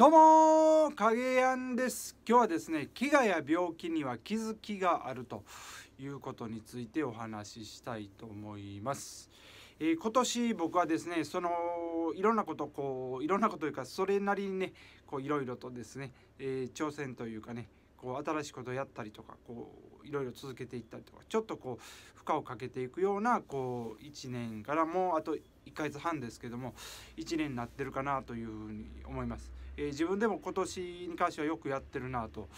どうも影やんです今日はですね飢餓や病気には気づきがあるということについてお話ししたいと思います、えー、今年僕はですねそのいろんなことこういろんなことというかそれなりにねこういろいろとですね、えー、挑戦というかねこう新しいことをやったりとかこういろいろ続けていったりとかちょっとこう負荷をかけていくようなこう1年からもうあと1ヶ月半ですけども1年になってるかなというふうに思います。えー、自分でも今年に関してはよくやってるなと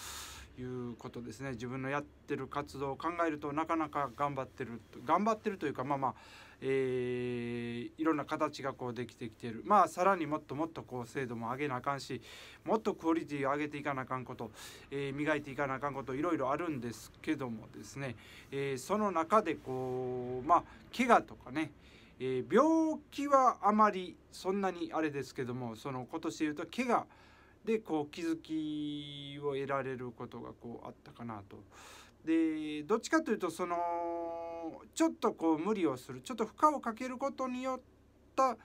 いうことですね自分のやってる活動を考えるとなかなか頑張ってる頑張ってるというかまあまあ、えー、いろんな形がこうできてきてるまあさらにもっともっとこう精度も上げなあかんしもっとクオリティを上げていかなあかんこと、えー、磨いていかなあかんこといろいろあるんですけどもですね、えー、その中でこうまあ怪我とかねえー、病気はあまりそんなにあれですけどもその今年でいうと怪我でこう気づきを得られることがこうあったかなと。でどっちかというとそのちょっとこう無理をするちょっと負荷をかけることによった、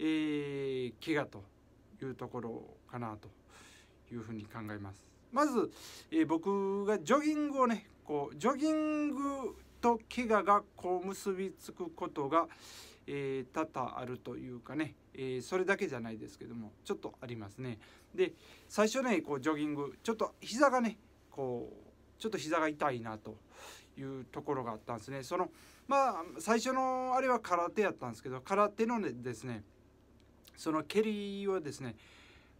えー、怪我というところかなというふうに考えます。まず、えー、僕がジョギングをねこうジョギングと怪我がこう結びつくことが、えー、多々あるというかね、えー、それだけじゃないですけどもちょっとありますねで最初ねこうジョギングちょっと膝がねこうちょっと膝が痛いなというところがあったんですねそのまあ最初のあれは空手やったんですけど空手のですねその蹴りをですね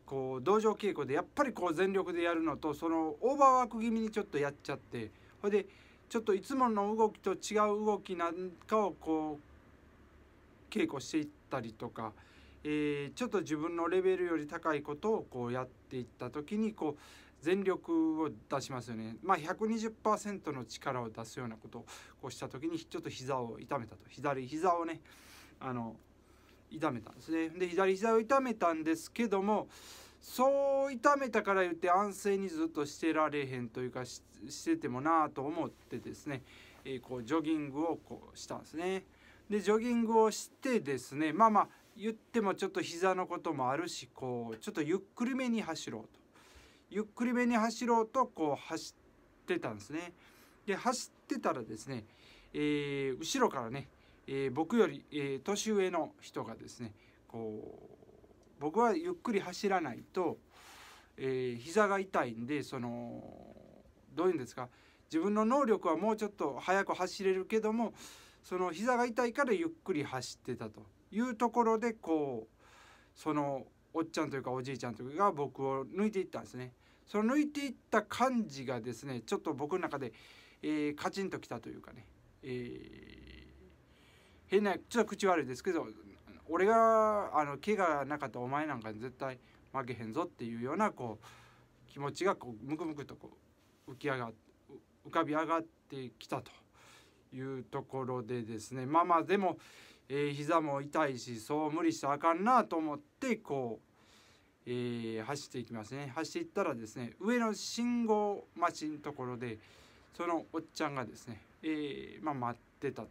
こう道場稽古でやっぱりこう全力でやるのとそのオーバーワーク気味にちょっとやっちゃってほいでちょっといつもの動きと違う動きなんかをこう稽古していったりとか、えー、ちょっと自分のレベルより高いことをこうやっていった時にこう全力を出しますよね、まあ、120%の力を出すようなことをこうした時にちょっと膝を痛めたと左膝をねあの痛めたんですねで左膝を痛めたんですけどもそう痛めたから言って安静にずっとしてられへんというかしててもなあと思ってですね、えー、こうジョギングをこうしたんですね。でジョギングをしてですねまあまあ言ってもちょっと膝のこともあるしこうちょっとゆっくりめに走ろうとゆっくりめに走ろうとこう走ってたんですねで走ってたらですね、えー、後ろからね、えー、僕より、えー、年上の人がですねこう僕はゆっくり走らないと、えー、膝が痛いんでそのどういうんですか自分の能力はもうちょっと速く走れるけどもその膝が痛いからゆっくり走ってたというところでこうそのおっちゃんというかおじいちゃんというか僕を抜いていったんですね。その抜いていった感じがですねちょっと僕の中で、えー、カチンときたというかね、えー、変なちょっと口悪いですけど俺があの怪我なかったお前なんかに絶対負けへんぞっていうようなこう気持ちがこうムクムクとこう浮き上が浮かび上がってきたと。いうところでですねまあまあでも、えー、膝も痛いしそう無理したらあかんなと思ってこう、えー、走っていきますね走っていったらですね上の信号待ちのところでそのおっちゃんがですね、えー、まあ、待ってたと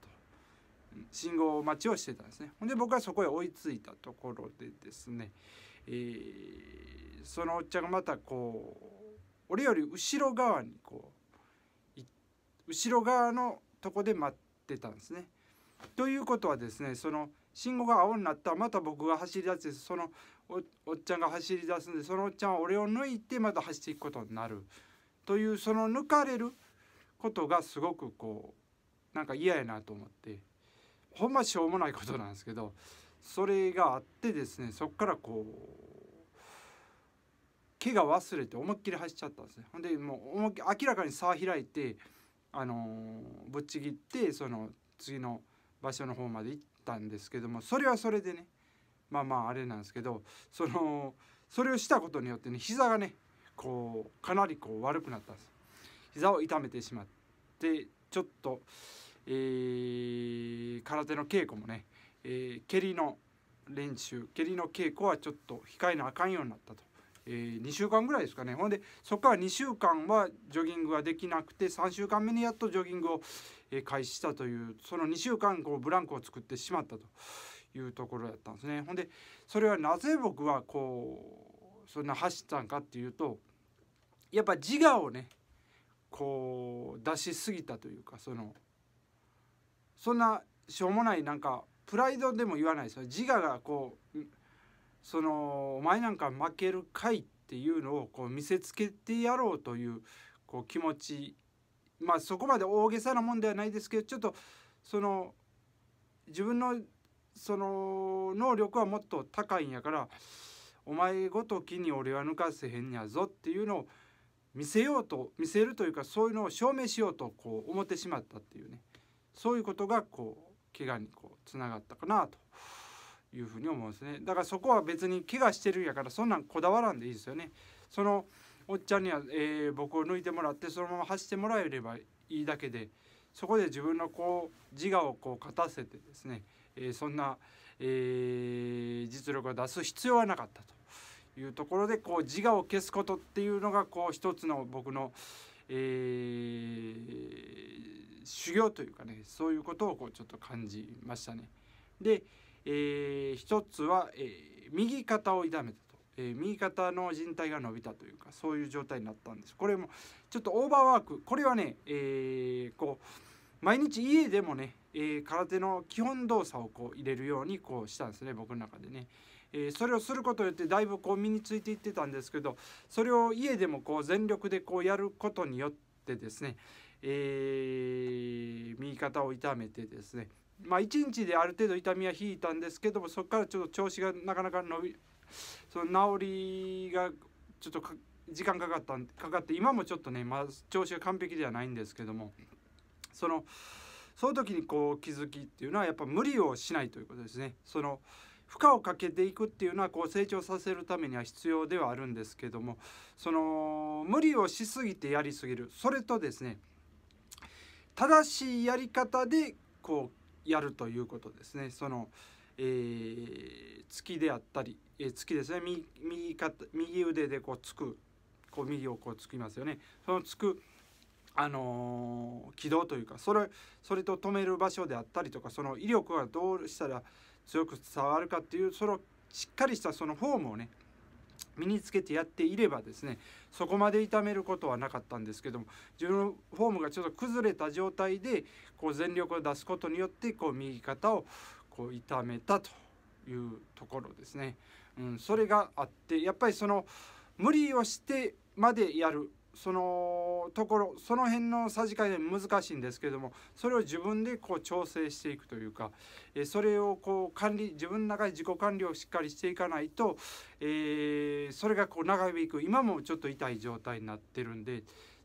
信号待ちをしてたんですねほんで僕はそこへ追いついたところでですね、えー、そのおっちゃんがまたこう俺より後ろ側にこう後ろ側のそこで待ってたんですね。ということはですねその信号が青になったまた僕が走り出してそのおっちゃんが走り出すんでそのおっちゃんは俺を抜いてまた走っていくことになるというその抜かれることがすごくこうなんか嫌やなと思ってほんましょうもないことなんですけどそれがあってですねそっからこう怪我忘れて思いっきり走っちゃったんですね。ほんでもう思い明らかに差開いてあのぶっちぎってその次の場所の方まで行ったんですけどもそれはそれでねまあまああれなんですけどそのそれをしたことによってね膝がねこうかなりこう悪くなったんです膝を痛めてしまってちょっと、えー、空手の稽古もね、えー、蹴りの練習蹴りの稽古はちょっと控えなあかんようになったとえー、2週間ぐらいですかねほんでそこから2週間はジョギングができなくて3週間目にやっとジョギングを、えー、開始したというその2週間こうブランクを作ってしまったというところだったんですね。ほんでそれはなぜ僕はこうそんな走ったんかっていうとやっぱ自我をねこう出しすぎたというかそのそんなしょうもないなんかプライドでも言わないですよ自我がこうそのお前なんか負けるかいっていうのをこう見せつけてやろうというこう気持ちまあそこまで大げさなもんではないですけどちょっとその自分のその能力はもっと高いんやからお前ごときに俺は抜かせへんやぞっていうのを見せようと見せるというかそういうのを証明しようとこう思ってしまったっていうねそういうことがこう怪我にこうつながったかなと。いうふうに思うんですねだからそこは別に怪我してるんやからそんなんこだわらんでいいですよねそのおっちゃんには、えー、僕を抜いてもらってそのまま走ってもらえればいいだけでそこで自分のこう自我をこう勝たせてですね、えー、そんな、えー、実力を出す必要はなかったというところでこう自我を消すことっていうのがこう一つの僕の、えー、修行というかねそういうことをこうちょっと感じましたね。でえー、一つは、えー、右肩を痛めたと、えー、右肩の靭帯が伸びたというかそういう状態になったんですこれもちょっとオーバーワークこれはね、えこう毎日家でもね、え空手の基本動作をこう入れるようにこうしたんですね僕の中でね。えそれをすることによってだいぶこう身についていってたんですけどそれを家でもこう全力でこうやることによってですね、え右肩を痛めてですねまあ、1日である程度痛みは引いたんですけどもそこからちょっと調子がなかなか伸びその治りがちょっと時間かかったかかって今もちょっとね、まあ、調子が完璧ではないんですけどもそのその時にこう気づきっていうのはやっぱ無理をしないということですね。その負荷をかけていくっていうのはこう成長させるためには必要ではあるんですけどもその無理をしすぎてやりすぎるそれとですね正しいやり方でこうやるということですね。そのえー、月であったり、えー、月ですね右右肩右腕でこうつくこう右をこうつきますよねそのつく、あのー、軌道というかそれそれと止める場所であったりとかその威力がどうしたら強く伝わるかっていうそのしっかりしたそのフォームをね身につけてやっていればですねそこまで痛めることはなかったんですけども自分のフォームがちょっと崩れた状態でこう全力を出すことによってこう右肩をこう痛めたというところですね。うん、それがあってやっぱりその無理をしてまでやるそのところその辺のさじ加減難しいんですけどもそれを自分でこう調整していくというか、えそれをこう管理自分の中で自己管理をしっかりしていかないと、えー、それがこう長引く今もちょっと痛い状態になってるんで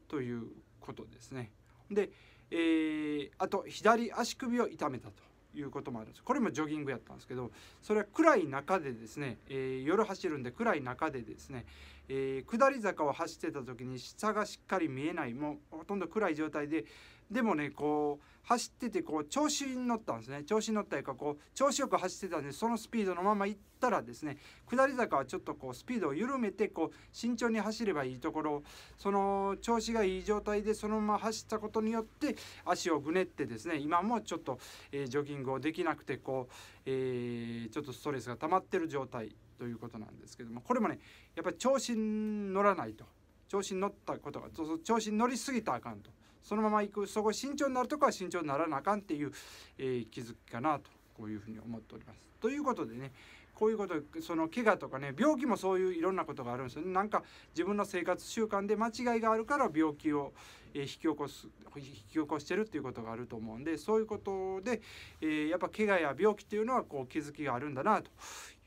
ということですね。で、えー、あと左足首を痛めたと。いうこともあるんですこれもジョギングやったんですけどそれは暗い中でですね、えー、夜走るんで暗い中でですね、えー、下り坂を走ってた時に下がしっかり見えないもうほとんど暗い状態ででもねこう走っててこう調子に乗ったんですね調子に乗ったりかこう調子よく走ってたんでそのスピードのまま行ったらですね下り坂はちょっとこうスピードを緩めてこう慎重に走ればいいところその調子がいい状態でそのまま走ったことによって足をぐねってですね今もちょっと、えー、ジョギングをできなくてこう、えー、ちょっとストレスが溜まってる状態ということなんですけどもこれもねやっぱり調子に乗らないと調子に乗ったことが調子に乗りすぎたらあかんと。そのまま行くそこ慎重になるとこは慎重にならなあかんっていう、えー、気づきかなとこういうふうに思っております。ということでねこういうことその怪我とかね病気もそういういろんなことがあるんですよねなんか自分の生活習慣で間違いがあるから病気を、えー、引き起こす引き起こしてるっていうことがあると思うんでそういうことで、えー、やっぱ怪我や病気っていうのはこう気づきがあるんだなと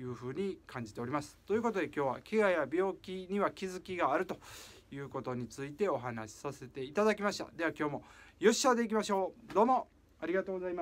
いうふうに感じております。ということで今日は怪我や病気には気づきがあるということについてお話しさせていただきましたでは今日もよっしゃでいきましょうどうもありがとうございます